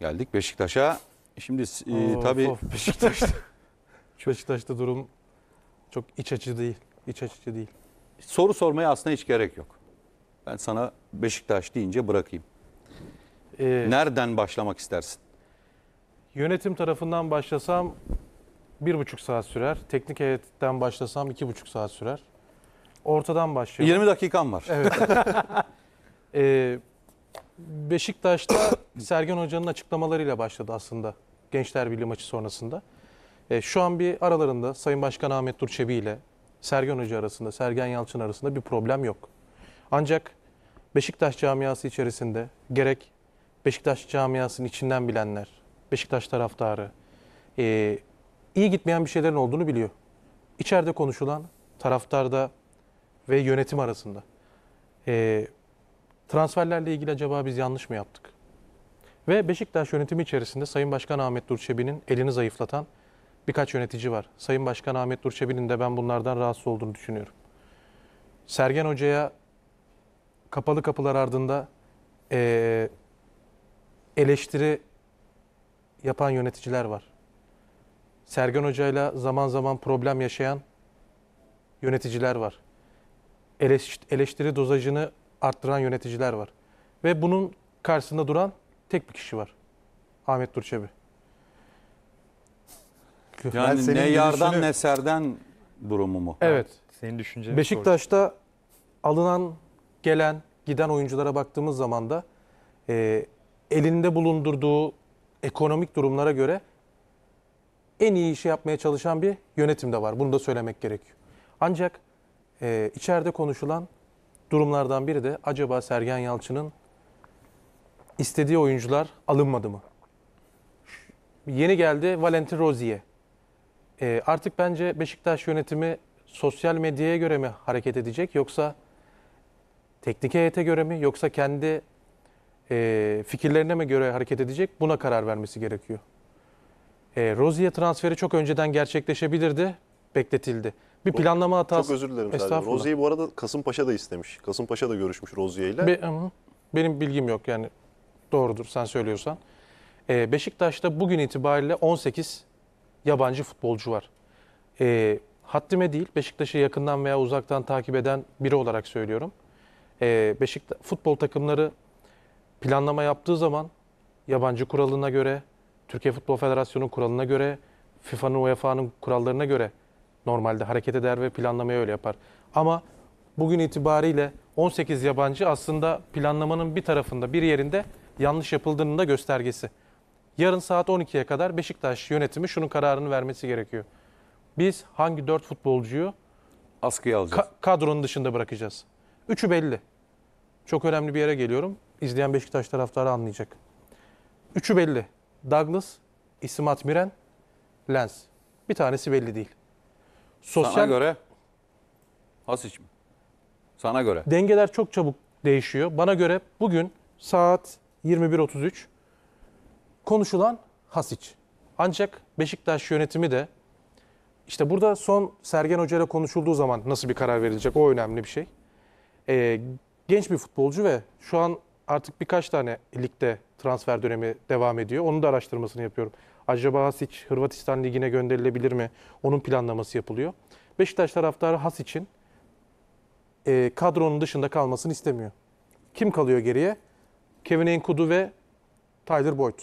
Geldik Beşiktaş'a. Şimdi e, of, tabii... Of, Beşiktaş'ta. Beşiktaş'ta durum çok iç açıcı değil. İç açıcı değil. Soru sormaya aslında hiç gerek yok. Ben sana Beşiktaş deyince bırakayım. Ee, Nereden başlamak istersin? Yönetim tarafından başlasam bir buçuk saat sürer. Teknik heyetten başlasam iki buçuk saat sürer. Ortadan başlıyorum. 20 dakikan var. Evet. ee, Beşiktaş'ta Sergen Hoca'nın açıklamalarıyla başladı aslında Gençler Birliği maçı sonrasında. E, şu an bir aralarında Sayın Başkan Ahmet Durçevi ile Sergen Hoca arasında, Sergen Yalçın arasında bir problem yok. Ancak Beşiktaş camiası içerisinde gerek Beşiktaş camiasının içinden bilenler, Beşiktaş taraftarı e, iyi gitmeyen bir şeylerin olduğunu biliyor. İçeride konuşulan taraftarda ve yönetim arasında. E, Transferlerle ilgili acaba biz yanlış mı yaptık? Ve Beşiktaş yönetimi içerisinde Sayın Başkan Ahmet Durçebi'nin elini zayıflatan birkaç yönetici var. Sayın Başkan Ahmet Durçebi'nin de ben bunlardan rahatsız olduğunu düşünüyorum. Sergen Hoca'ya kapalı kapılar ardında e, eleştiri yapan yöneticiler var. Sergen Hoca'yla zaman zaman problem yaşayan yöneticiler var. Eleştiri dozajını arttıran yöneticiler var. Ve bunun karşısında duran tek bir kişi var. Ahmet Durçebi. Yani senin ne yardan ne serden durumu mu? Evet. Senin düşüncen. Beşiktaş'ta soracağım. alınan, gelen, giden oyunculara baktığımız zaman da e, elinde bulundurduğu ekonomik durumlara göre en iyi işi yapmaya çalışan bir yönetim de var. Bunu da söylemek gerekiyor. Ancak e, içeride konuşulan durumlardan biri de acaba Sergen Yalçın'ın istediği oyuncular alınmadı mı? Yeni geldi Valentin Rozier. E, artık bence Beşiktaş yönetimi sosyal medyaya göre mi hareket edecek yoksa teknik heyete göre mi yoksa kendi e, fikirlerine mi göre hareket edecek buna karar vermesi gerekiyor. E, Rozier transferi çok önceden gerçekleşebilirdi, bekletildi. Bir planlama hatası. Çok özür dilerim. Estağfurullah. Rozi'yi bu arada Kasımpaşa da istemiş. Kasımpaşa da görüşmüş Rozi'ye ile. Be, benim bilgim yok yani doğrudur sen söylüyorsan. Ee, Beşiktaş'ta bugün itibariyle 18 yabancı futbolcu var. Ee, haddime değil Beşiktaş'ı yakından veya uzaktan takip eden biri olarak söylüyorum. Ee, Beşiktaş futbol takımları planlama yaptığı zaman yabancı kuralına göre, Türkiye Futbol Federasyonu kuralına göre, FIFA'nın, UEFA'nın kurallarına göre Normalde hareket eder ve planlamayı öyle yapar. Ama bugün itibariyle 18 yabancı aslında planlamanın bir tarafında bir yerinde yanlış yapıldığının da göstergesi. Yarın saat 12'ye kadar Beşiktaş yönetimi şunun kararını vermesi gerekiyor. Biz hangi 4 futbolcuyu askıya alacağız? Ka- kadronun dışında bırakacağız. Üçü belli. Çok önemli bir yere geliyorum. İzleyen Beşiktaş taraftarı anlayacak. Üçü belli. Douglas, İsimat Miren, Lens. Bir tanesi belli değil. Sosyal Sana göre Hasic mi? Sana göre. dengeler çok çabuk değişiyor. Bana göre bugün saat 21.33 konuşulan Hasic. Ancak Beşiktaş yönetimi de işte burada son Sergen Hoca ile konuşulduğu zaman nasıl bir karar verilecek o önemli bir şey. Ee, genç bir futbolcu ve şu an artık birkaç tane ligde transfer dönemi devam ediyor. Onun da araştırmasını yapıyorum. Acaba Hasic Hırvatistan Ligi'ne gönderilebilir mi? Onun planlaması yapılıyor. Beşiktaş taraftarı Hasic'in e, kadronun dışında kalmasını istemiyor. Kim kalıyor geriye? Kevin Enkudu ve Tyler Boyd.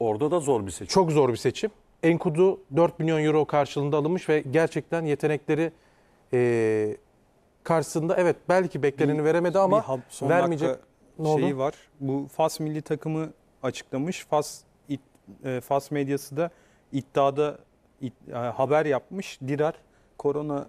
Orada da zor bir seçim. Çok zor bir seçim. Enkudu 4 milyon euro karşılığında alınmış ve gerçekten yetenekleri e, karşısında evet belki bekleneni bir, veremedi ama bir hab, son vermeyecek ne şeyi var. Bu Fas milli takımı açıklamış. Fas it, e, Fas medyası da iddiada it, e, haber yapmış. Dirar korona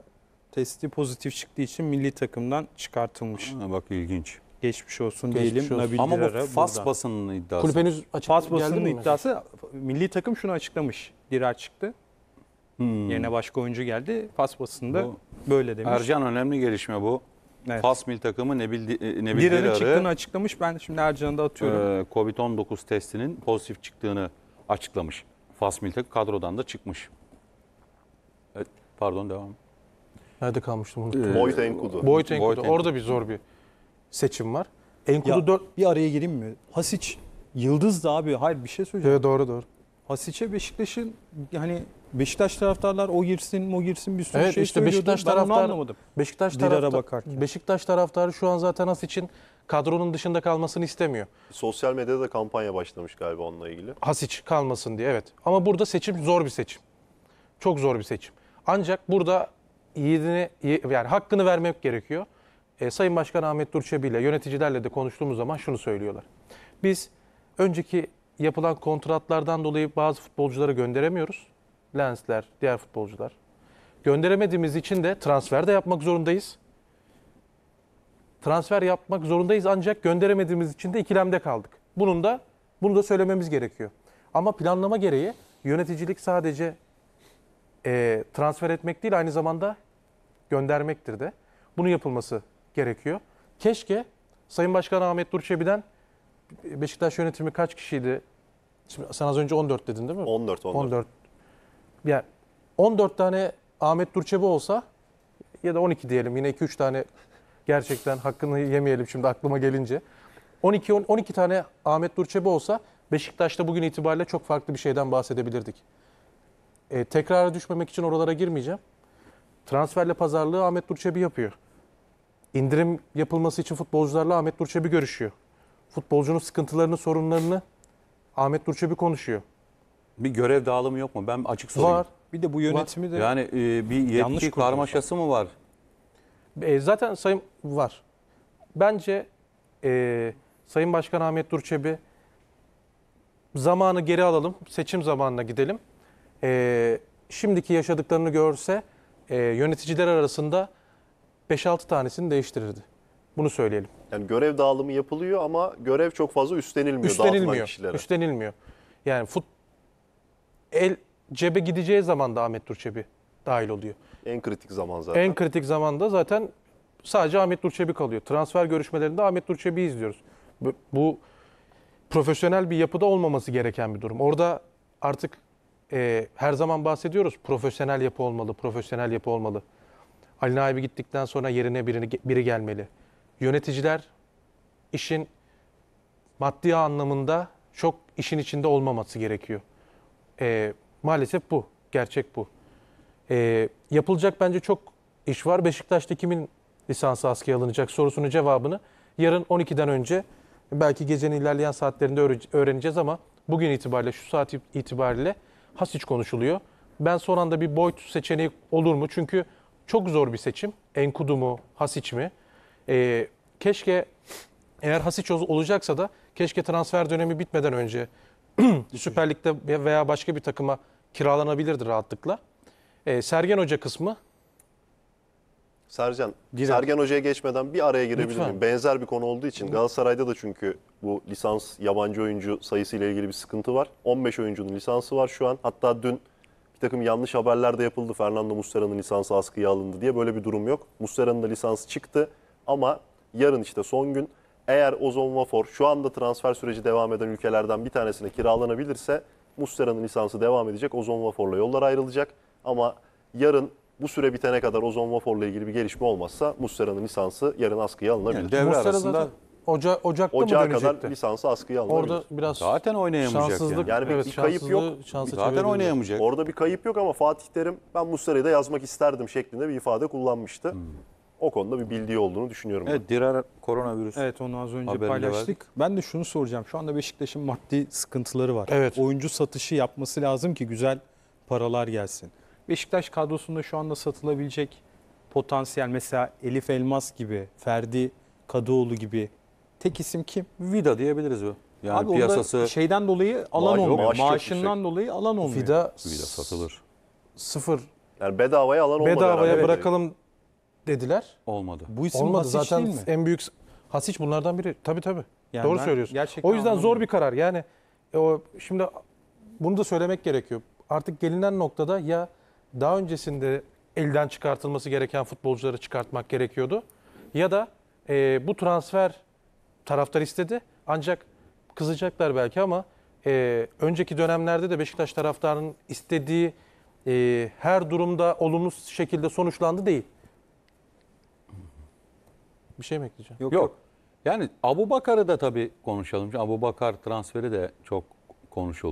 testi pozitif çıktığı için milli takımdan çıkartılmış. Ha, bak ilginç. Geçmiş olsun Geçmiş diyelim olsun. Nabil Ama Dirar'a. bu Fas buradan. basınının iddiası. Kulübeniz Fas basınının iddiası milli takım şunu açıklamış. Dirar çıktı. Hmm. Yerine başka oyuncu geldi. Fas basında bu, Böyle demiş. Ercan önemli gelişme bu. Evet. Fas mil takımı Nebil, Nebil Dirar'ı çıktığını açıklamış. Ben şimdi Ercan'ı da atıyorum. E, Covid-19 testinin pozitif çıktığını açıklamış. Fas mil takımı kadrodan da çıkmış. Evet, pardon devam. Nerede kalmıştım unuttum. Ee, Boyd Enkudu. Boyd Enkudu. Orada bir zor bir seçim var. Enkudu ya, 4... Bir araya gireyim mi? Hasiç Yıldız da abi. Hayır bir şey söyleyeceğim. Evet doğru doğru. Hasiç'e Beşiktaş'ın hani Beşiktaş taraftarlar o girsin, o girsin bir sürü evet, şey işte Beşiktaş ben taraftar, anlamadım. Beşiktaş taraftar, bakarken. Beşiktaş taraftarı şu an zaten Has için kadronun dışında kalmasını istemiyor. Sosyal medyada da kampanya başlamış galiba onunla ilgili. Hasiç kalmasın diye evet. Ama burada seçim zor bir seçim. Çok zor bir seçim. Ancak burada yiğidini yani hakkını vermek gerekiyor. E, Sayın Başkan Ahmet Durçebi ile yöneticilerle de konuştuğumuz zaman şunu söylüyorlar. Biz önceki yapılan kontratlardan dolayı bazı futbolcuları gönderemiyoruz. Lensler, diğer futbolcular. Gönderemediğimiz için de transfer de yapmak zorundayız. Transfer yapmak zorundayız ancak gönderemediğimiz için de ikilemde kaldık. Bunun da bunu da söylememiz gerekiyor. Ama planlama gereği yöneticilik sadece e, transfer etmek değil aynı zamanda göndermektir de. Bunu yapılması gerekiyor. Keşke Sayın Başkan Ahmet Dur e, Beşiktaş yönetimi kaç kişiydi? Şimdi sen az önce 14 dedin değil mi? 14, 14. 14 yani 14 tane Ahmet Durçebi olsa ya da 12 diyelim yine 2-3 tane gerçekten hakkını yemeyelim şimdi aklıma gelince. 12 12 tane Ahmet Durçebi olsa Beşiktaş'ta bugün itibariyle çok farklı bir şeyden bahsedebilirdik. E, tekrara düşmemek için oralara girmeyeceğim. Transferle pazarlığı Ahmet Durçebi yapıyor. İndirim yapılması için futbolcularla Ahmet Durçebi görüşüyor. Futbolcunun sıkıntılarını, sorunlarını Ahmet Durçebi konuşuyor. Bir görev dağılımı yok mu? Ben açık sorayım. Var. Bir de bu yönetimi de Yani e, bir yetki karmaşası mı var? E, zaten Sayın var. Bence e, Sayın Başkan Ahmet Durçebi zamanı geri alalım, seçim zamanına gidelim. E, şimdiki yaşadıklarını görse e, yöneticiler arasında 5-6 tanesini değiştirirdi. Bunu söyleyelim. Yani görev dağılımı yapılıyor ama görev çok fazla üstlenilmiyor, dağıtılan Üstlenilmiyor. kişilere. Üstlenilmiyor. Yani fut, el cebe gideceği zaman da Ahmet Durçebi dahil oluyor. En kritik zaman zaten. En kritik zamanda zaten sadece Ahmet Durçebi kalıyor. Transfer görüşmelerinde Ahmet Durçebi izliyoruz. Bu, bu profesyonel bir yapıda olmaması gereken bir durum. Orada artık e, her zaman bahsediyoruz. Profesyonel yapı olmalı, profesyonel yapı olmalı. Ali Naibi gittikten sonra yerine birini, biri gelmeli. Yöneticiler işin maddi anlamında çok işin içinde olmaması gerekiyor. E, maalesef bu. Gerçek bu. E, yapılacak bence çok iş var. Beşiktaş'ta kimin lisansı askıya alınacak sorusunun cevabını yarın 12'den önce belki gecenin ilerleyen saatlerinde öğreneceğiz ama bugün itibariyle şu saat itibariyle Hasic konuşuluyor. Ben son anda bir boyut seçeneği olur mu? Çünkü çok zor bir seçim. Enkudu mu, Hasic mi? Ee, keşke eğer Hasic olacaksa da keşke transfer dönemi bitmeden önce Süper Lig'de veya başka bir takıma kiralanabilirdi rahatlıkla. E, Sergen Hoca kısmı Sercan, Girelim. Sergen Hoca'ya geçmeden bir araya girebilir miyim? Benzer bir konu olduğu için Galatasaray'da da çünkü bu lisans yabancı oyuncu sayısı ile ilgili bir sıkıntı var. 15 oyuncunun lisansı var şu an. Hatta dün bir takım yanlış haberler de yapıldı. Fernando Muslera'nın lisansı askıya alındı diye böyle bir durum yok. Muslera'nın da lisansı çıktı ama yarın işte son gün eğer Ozon Vafor şu anda transfer süreci devam eden ülkelerden bir tanesine kiralanabilirse Muslera'nın lisansı devam edecek. Ozon Vafor'la yollar ayrılacak. Ama yarın bu süre bitene kadar Ozon Vafor'la ilgili bir gelişme olmazsa Muslera'nın lisansı yarın askıya alınabilir. Yani devre arasında Oca, Ocak'ta Ocağa mı dönecekti? kadar lisansı askıya alınabilir. Orada biraz zaten oynayamayacak. Şanssızlık, yani, yani evet, bir kayıp yok. Zaten oynayamayacak. Orada bir kayıp yok ama Fatih Terim ben Muslera'yı da yazmak isterdim şeklinde bir ifade kullanmıştı. Hmm o konuda bir bildiği olduğunu düşünüyorum. Evet Dirar koronavirüs. Evet onu az önce paylaştık. Var. Ben de şunu soracağım. Şu anda Beşiktaş'ın maddi sıkıntıları var. Evet. Oyuncu satışı yapması lazım ki güzel paralar gelsin. Beşiktaş kadrosunda şu anda satılabilecek potansiyel mesela Elif Elmas gibi, Ferdi Kadıoğlu gibi tek isim kim? Vida diyebiliriz bu. Yani Abi piyasası şeyden dolayı alan maaş, olmuyor. Maaş Maaşından yüksek. Şey. dolayı alan olmuyor. Vida, Vida satılır. Sıfır. Yani bedavaya alan olmadı. Bedavaya bırakalım dediler. Olmadı. Bu isim Olmadı. Hasic Zaten değil mi? en büyük Hasiç bunlardan biri. Tabii tabii. Yani Doğru söylüyorsun. gerçekten O yüzden zor bir karar. Yani e, o, şimdi bunu da söylemek gerekiyor. Artık gelinen noktada ya daha öncesinde elden çıkartılması gereken futbolcuları çıkartmak gerekiyordu. Ya da e, bu transfer taraftar istedi. Ancak kızacaklar belki ama e, önceki dönemlerde de Beşiktaş taraftarının istediği e, her durumda olumlu şekilde sonuçlandı değil. Bir şey mi ekleyeceğim? Yok, yok. yok. Yani Abu Bakar'ı da tabii konuşalım. Abu Bakar transferi de çok konuşuldu.